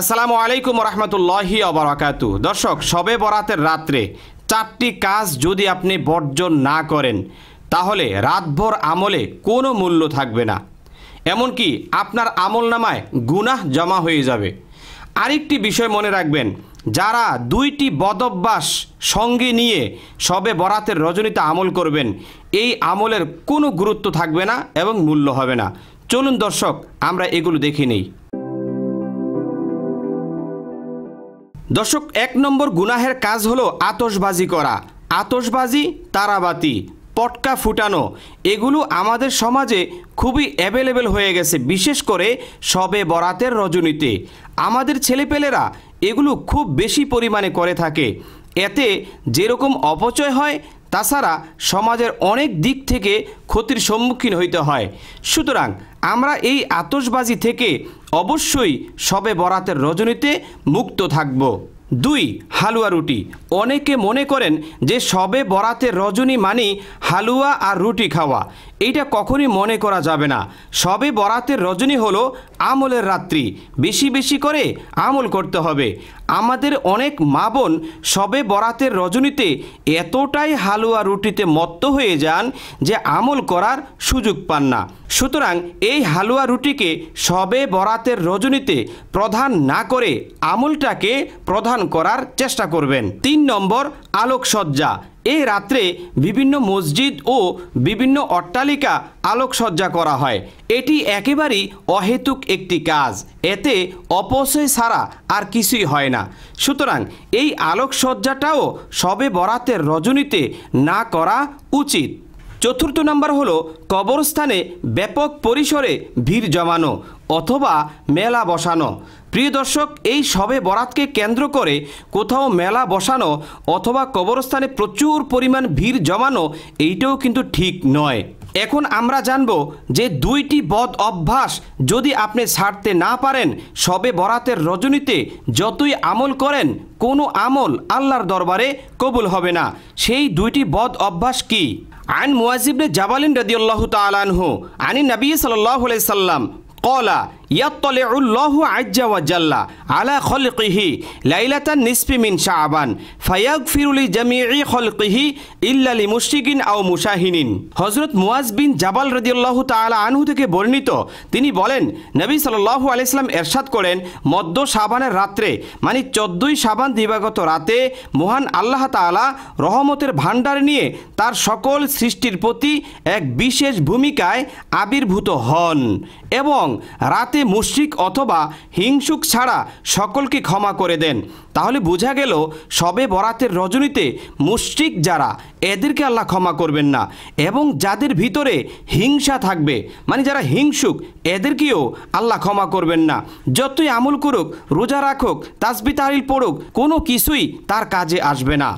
আসসালামু আলাইকুম রহমতুল্লাহি অবরাকাত দর্শক সবে বরাতের রাত্রে চারটি কাজ যদি আপনি বর্জন না করেন তাহলে রাতভর আমলে কোনো মূল্য থাকবে না এমনকি আপনার আমল নামায় গুনাহ জমা হয়ে যাবে আরেকটি বিষয় মনে রাখবেন যারা দুইটি বদভ্যাস সঙ্গে নিয়ে সবে বরাতের রজনীতে আমল করবেন এই আমলের কোনো গুরুত্ব থাকবে না এবং মূল্য হবে না চলুন দর্শক আমরা এগুলো দেখে নিই দর্শক এক নম্বর গুনাহের কাজ হলো আতসবাজি করা আতসবাজি তারাবাতি পটকা ফুটানো এগুলো আমাদের সমাজে খুবই অ্যাভেলেবেল হয়ে গেছে বিশেষ করে সবে বরাতের রজনীতে আমাদের ছেলেপেলেরা এগুলো খুব বেশি পরিমাণে করে থাকে এতে যেরকম অপচয় হয় তাছাড়া সমাজের অনেক দিক থেকে ক্ষতির সম্মুখীন হইতে হয় সুতরাং আমরা এই আতসবাজি থেকে অবশ্যই সবে বরাতের রজনীতে মুক্ত থাকব দুই হালুয়া রুটি অনেকে মনে করেন যে সবে বরাতে রজনী মানে হালুয়া আর রুটি খাওয়া এইটা কখনই মনে করা যাবে না সবে বরাতের রজনী হল আমলের রাত্রি বেশি বেশি করে আমল করতে হবে আমাদের অনেক মা বোন সবে বরাতের রজনীতে এতটাই হালুয়া রুটিতে মত্ত হয়ে যান যে আমল করার সুযোগ পান না সুতরাং এই হালুয়া রুটিকে সবে বরাতের রজনীতে প্রধান না করে আমুলটাকে প্রধান করার চেষ্টা করবেন তিন নম্বর আলোকসজ্জা এই রাত্রে বিভিন্ন মসজিদ ও বিভিন্ন অট্টালিকা আলোকসজ্জা করা হয় এটি একেবারেই অহেতুক একটি কাজ এতে অপচয় ছাড়া আর কিছুই হয় না সুতরাং এই আলোকসজ্জাটাও সবে বরাতের রজনীতে না করা উচিত চতুর্থ নাম্বার হলো কবরস্থানে ব্যাপক পরিসরে ভিড় জমানো অথবা মেলা বসানো প্রিয় দর্শক এই সবে বরাতকে কেন্দ্র করে কোথাও মেলা বসানো অথবা কবরস্থানে প্রচুর পরিমাণ ভিড় জমানো এইটাও কিন্তু ঠিক নয় এখন আমরা জানব যে দুইটি বদ অভ্যাস যদি আপনি ছাড়তে না পারেন সবে বরাতের রজনীতে যতই আমল করেন কোনো আমল আল্লাহর দরবারে কবুল হবে না সেই দুইটি বদ অভ্যাস কী عن مواز بن جبل رضي الله تعالى عنه عن النبي صلى الله عليه وسلم قال ইয়াত্তলেউল্লাহু আজ্জাওয়াজাল্লা আলা খলকিহি লাইলাতান নিসপি মিন শাহবান ফায়াক ফিরুলি জামিই খলকিহি ইল্লালি মুশিকিন আও মুশাহিনিন হজরত মুয়াজ বিন জাবাল রদিউল্লাহ তাআলা আনহু থেকে বর্ণিত তিনি বলেন নবী সাল্লাহু আলাইসলাম এরশাদ করেন মদ্য সাবানের রাত্রে মানে চোদ্দই সাবান দিবাগত রাতে মহান আল্লাহ তাআলা রহমতের ভাণ্ডার নিয়ে তার সকল সৃষ্টির প্রতি এক বিশেষ ভূমিকায় আবির্ভূত হন এবং রাতে মুশ্রিক অথবা হিংসুক ছাড়া সকলকে ক্ষমা করে দেন তাহলে বোঝা গেল সবে বরাতের রজনীতে মুশ্রিক যারা এদেরকে আল্লাহ ক্ষমা করবেন না এবং যাদের ভিতরে হিংসা থাকবে মানে যারা হিংসুক এদেরকেও আল্লাহ ক্ষমা করবেন না যতই আমল করুক রোজা রাখুক তাসবি তারিল পড়ুক কোনো কিছুই তার কাজে আসবে না